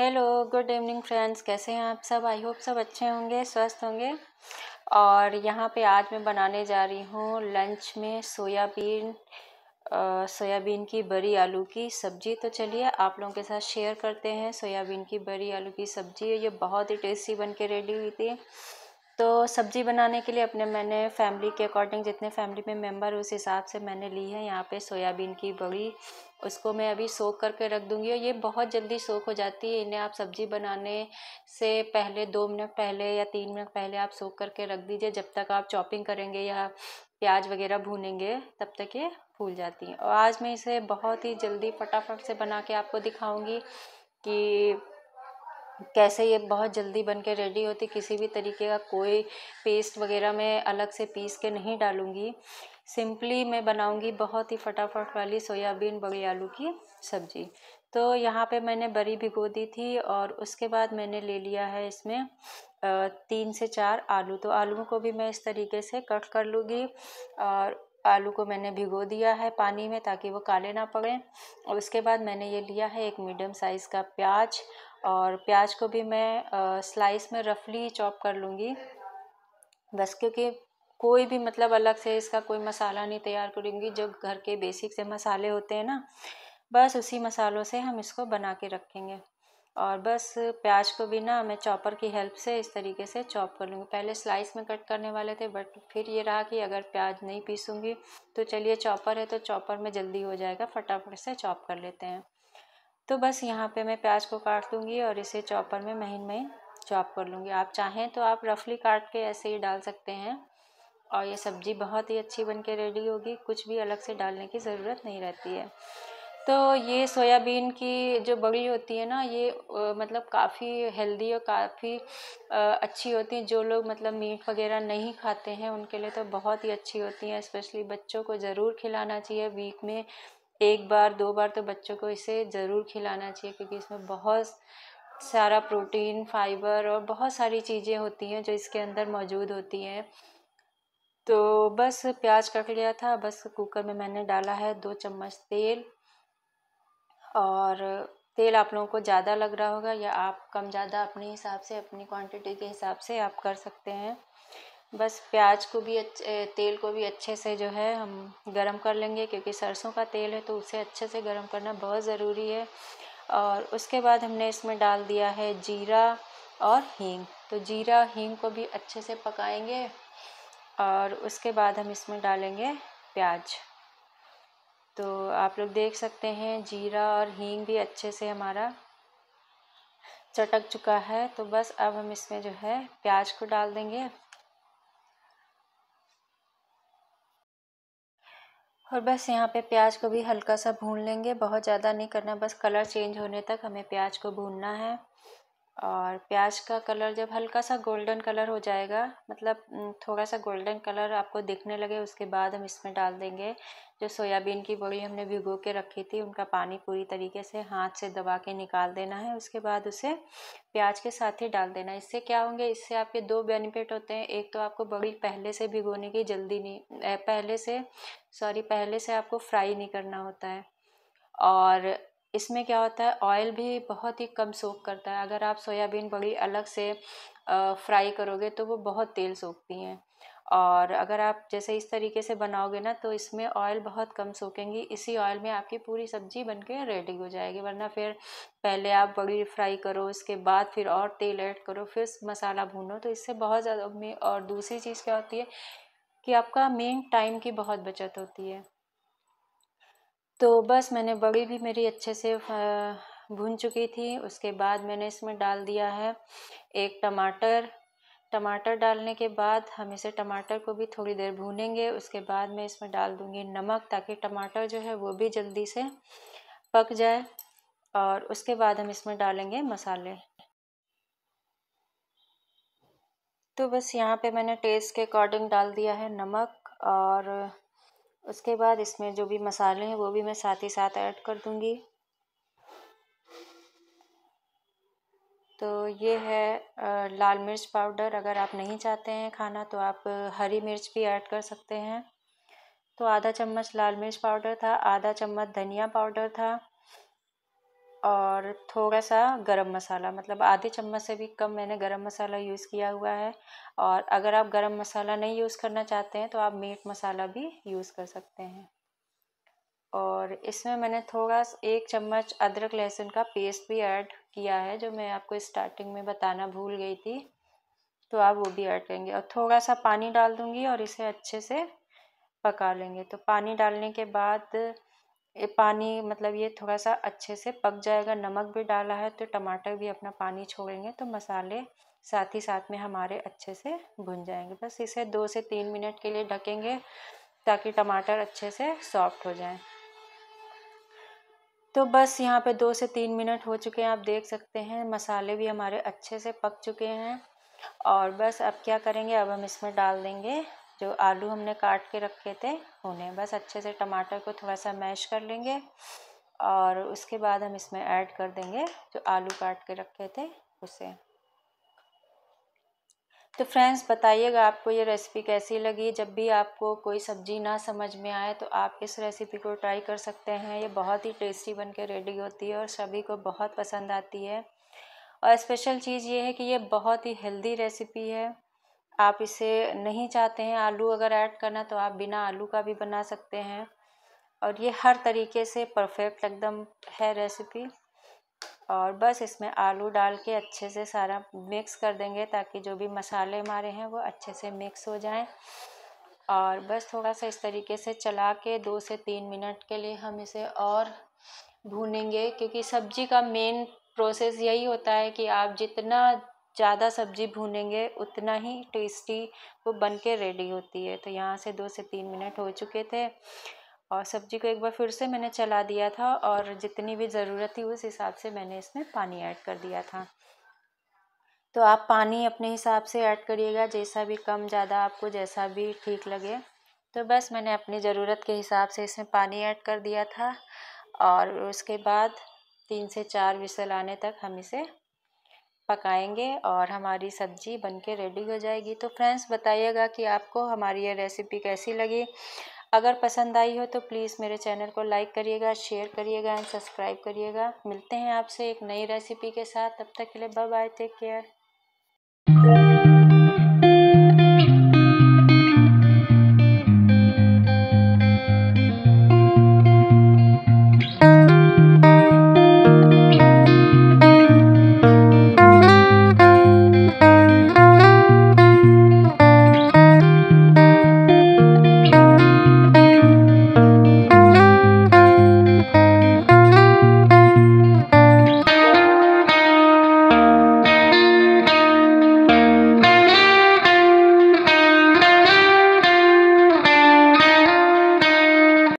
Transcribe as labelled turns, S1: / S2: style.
S1: hello good evening friends कैसे हैं आप सब आई होप सब अच्छे होंगे स्वस्थ होंगे और यहाँ पे आज मैं बनाने जा रही हूँ लंच में सोयाबीन सोयाबीन की बरी आलू की सब्ज़ी तो चलिए आप लोगों के साथ शेयर करते हैं सोयाबीन की बरी आलू की सब्ज़ी ये बहुत ही टेस्टी बन के रेडी हुई थी तो सब्ज़ी बनाने के लिए अपने मैंने फैमिली के अकॉर्डिंग जितने फैमिली में मेम्बर उस हिसाब से मैंने ली है यहाँ पे सोयाबीन की बड़ी उसको मैं अभी सोख करके रख दूँगी और ये बहुत जल्दी सोख हो जाती है इन्हें आप सब्ज़ी बनाने से पहले दो मिनट पहले या तीन मिनट पहले आप सोख करके रख दीजिए जब तक आप चॉपिंग करेंगे या प्याज वगैरह भूनेंगे तब तक ये फूल जाती हैं और आज मैं इसे बहुत ही जल्दी फटाफट से बना के आपको दिखाऊँगी कि कैसे ये बहुत जल्दी बन के रेडी होती किसी भी तरीके का कोई पेस्ट वगैरह मैं अलग से पीस के नहीं डालूँगी सिंपली मैं बनाऊँगी बहुत ही फटाफट वाली सोयाबीन बड़ी आलू की सब्ज़ी तो यहाँ पे मैंने बरी भिगो दी थी और उसके बाद मैंने ले लिया है इसमें तीन से चार आलू तो आलूओं को भी मैं इस तरीके से कट कर लूँगी और आलू को मैंने भिगो दिया है पानी में ताकि वो काले ना पड़े और उसके बाद मैंने ये लिया है एक मीडियम साइज़ का प्याज और प्याज को भी मैं स्लाइस में रफली चॉप कर लूँगी बस क्योंकि कोई भी मतलब अलग से इसका कोई मसाला नहीं तैयार करूँगी जो घर के बेसिक से मसाले होते हैं ना बस उसी मसालों से हम इसको बना के रखेंगे और बस प्याज को भी ना मैं चॉपर की हेल्प से इस तरीके से चॉप कर लूँगी पहले स्लाइस में कट करने वाले थे बट फिर ये रहा कि अगर प्याज नहीं पीसूँगी तो चलिए चॉपर है तो चॉपर में जल्दी हो जाएगा फटाफट से चॉप कर लेते हैं तो बस यहाँ पे मैं प्याज को काट दूँगी और इसे चॉपर में महीन महीन चॉप कर लूँगी आप चाहें तो आप रफली काट के ऐसे ही डाल सकते हैं और ये सब्ज़ी बहुत ही अच्छी बन के रेडी होगी कुछ भी अलग से डालने की ज़रूरत नहीं रहती है तो ये सोयाबीन की जो बगड़ी होती है ना ये आ, मतलब काफ़ी हेल्दी और काफ़ी अच्छी होती है जो लोग मतलब मीट वगैरह नहीं खाते हैं उनके लिए तो बहुत ही अच्छी होती हैं स्पेशली बच्चों को ज़रूर खिलाना चाहिए वीक में एक बार दो बार तो बच्चों को इसे ज़रूर खिलाना चाहिए क्योंकि इसमें बहुत सारा प्रोटीन फाइबर और बहुत सारी चीज़ें होती हैं जो इसके अंदर मौजूद होती हैं तो बस प्याज कट लिया था बस कुकर में मैंने डाला है दो चम्मच तेल और तेल आप लोगों को ज़्यादा लग रहा होगा या आप कम ज़्यादा अपने हिसाब से अपनी क्वांटिटी के हिसाब से आप कर सकते हैं बस प्याज को भी तेल को भी अच्छे से जो है हम गरम कर लेंगे क्योंकि सरसों का तेल है तो उसे अच्छे से गरम करना बहुत ज़रूरी है और उसके बाद हमने इसमें डाल दिया है जीरा और हींग तो जीरा हींग को भी अच्छे से पकाएंगे और उसके बाद हम इसमें डालेंगे प्याज तो आप लोग देख सकते हैं जीरा और हींग भी अच्छे से हमारा चटक चुका है तो बस अब हम इसमें जो है प्याज को डाल देंगे और बस यहाँ पे प्याज को भी हल्का सा भून लेंगे बहुत ज़्यादा नहीं करना बस कलर चेंज होने तक हमें प्याज को भूनना है और प्याज का कलर जब हल्का सा गोल्डन कलर हो जाएगा मतलब थोड़ा सा गोल्डन कलर आपको दिखने लगे उसके बाद हम इसमें डाल देंगे जो सोयाबीन की बड़ी हमने भिगो के रखी थी उनका पानी पूरी तरीके से हाथ से दबा के निकाल देना है उसके बाद उसे प्याज के साथ ही डाल देना इससे क्या होंगे इससे आपके दो बेनिफिट होते हैं एक तो आपको बड़ी पहले से भिगोने की जल्दी नहीं पहले से सॉरी पहले से आपको फ्राई नहीं करना होता है और इसमें क्या होता है ऑयल भी बहुत ही कम सोख करता है अगर आप सोयाबीन बड़ी अलग से फ्राई करोगे तो वो बहुत तेल सोखती हैं और अगर आप जैसे इस तरीके से बनाओगे ना तो इसमें ऑयल बहुत कम सोखेंगी इसी ऑयल में आपकी पूरी सब्जी बन के रेडी हो जाएगी वरना फिर पहले आप बड़ी फ्राई करो इसके बाद फिर और तेल ऐड करो फिर मसाला भूनो तो इससे बहुत ज़्यादा और दूसरी चीज़ क्या होती है कि आपका मेन टाइम की बहुत बचत होती है तो बस मैंने बड़ी भी मेरी अच्छे से भून चुकी थी उसके बाद मैंने इसमें डाल दिया है एक टमाटर टमाटर डालने के बाद हम इसे टमाटर को भी थोड़ी देर भूनेंगे उसके बाद मैं इसमें डाल दूँगी नमक ताकि टमाटर जो है वो भी जल्दी से पक जाए और उसके बाद हम इसमें डालेंगे मसाले तो बस यहाँ पे मैंने टेस्ट के अकॉर्डिंग डाल दिया है नमक और उसके बाद इसमें जो भी मसाले हैं वो भी मैं साथ ही साथ ऐड कर दूँगी तो ये है लाल मिर्च पाउडर अगर आप नहीं चाहते हैं खाना तो आप हरी मिर्च भी ऐड कर सकते हैं तो आधा चम्मच लाल मिर्च पाउडर था आधा चम्मच धनिया पाउडर था और थोड़ा सा गरम मसाला मतलब आधे चम्मच से भी कम मैंने गरम मसाला यूज़ किया हुआ है और अगर आप गरम मसाला नहीं यूज़ करना चाहते हैं तो आप मीट मसाला भी यूज़ कर सकते हैं और इसमें मैंने थोड़ा एक चम्मच अदरक लहसुन का पेस्ट भी ऐड किया है जो मैं आपको स्टार्टिंग में बताना भूल गई थी तो आप वो भी ऐड करेंगे और थोड़ा सा पानी डाल दूँगी और इसे अच्छे से पका लेंगे तो पानी डालने के बाद ये पानी मतलब ये थोड़ा सा अच्छे से पक जाएगा नमक भी डाला है तो टमाटर भी अपना पानी छोड़ेंगे तो मसाले साथ ही साथ में हमारे अच्छे से भुन जाएंगे बस इसे दो से तीन मिनट के लिए ढकेंगे ताकि टमाटर अच्छे से सॉफ्ट हो जाए तो बस यहाँ पे दो से तीन मिनट हो चुके हैं आप देख सकते हैं मसाले भी हमारे अच्छे से पक चुके हैं और बस अब क्या करेंगे अब हम इसमें डाल देंगे जो आलू हमने काट के रखे थे उन्हें बस अच्छे से टमाटर को थोड़ा सा मैश कर लेंगे और उसके बाद हम इसमें ऐड कर देंगे जो आलू काट के रखे थे उसे तो फ्रेंड्स बताइएगा आपको ये रेसिपी कैसी लगी जब भी आपको कोई सब्ज़ी ना समझ में आए तो आप इस रेसिपी को ट्राई कर सकते हैं ये बहुत ही टेस्टी बन के रेडी होती है और सभी को बहुत पसंद आती है और स्पेशल चीज़ ये है कि ये बहुत ही हेल्दी रेसिपी है आप इसे नहीं चाहते हैं आलू अगर ऐड करना तो आप बिना आलू का भी बना सकते हैं और ये हर तरीके से परफेक्ट एकदम है रेसिपी और बस इसमें आलू डाल के अच्छे से सारा मिक्स कर देंगे ताकि जो भी मसाले हमारे हैं वो अच्छे से मिक्स हो जाएं और बस थोड़ा सा इस तरीके से चला के दो से तीन मिनट के लिए हम इसे और भूनेंगे क्योंकि सब्जी का मेन प्रोसेस यही होता है कि आप जितना ज़्यादा सब्जी भूनेंगे उतना ही टेस्टी वो बन के रेडी होती है तो यहाँ से दो से तीन मिनट हो चुके थे और सब्जी को एक बार फिर से मैंने चला दिया था और जितनी भी ज़रूरत थी उस हिसाब से मैंने इसमें पानी ऐड कर दिया था तो आप पानी अपने हिसाब से ऐड करिएगा जैसा भी कम ज़्यादा आपको जैसा भी ठीक लगे तो बस मैंने अपनी ज़रूरत के हिसाब से इसमें पानी ऐड कर दिया था और उसके बाद तीन से चार विसल आने तक हम इसे पकाएंगे और हमारी सब्ज़ी बनके रेडी हो जाएगी तो फ्रेंड्स बताइएगा कि आपको हमारी ये रेसिपी कैसी लगी अगर पसंद आई हो तो प्लीज़ मेरे चैनल को लाइक करिएगा शेयर करिएगा एंड सब्सक्राइब करिएगा मिलते हैं आपसे एक नई रेसिपी के साथ तब तक के लिए बाय बाय टेक केयर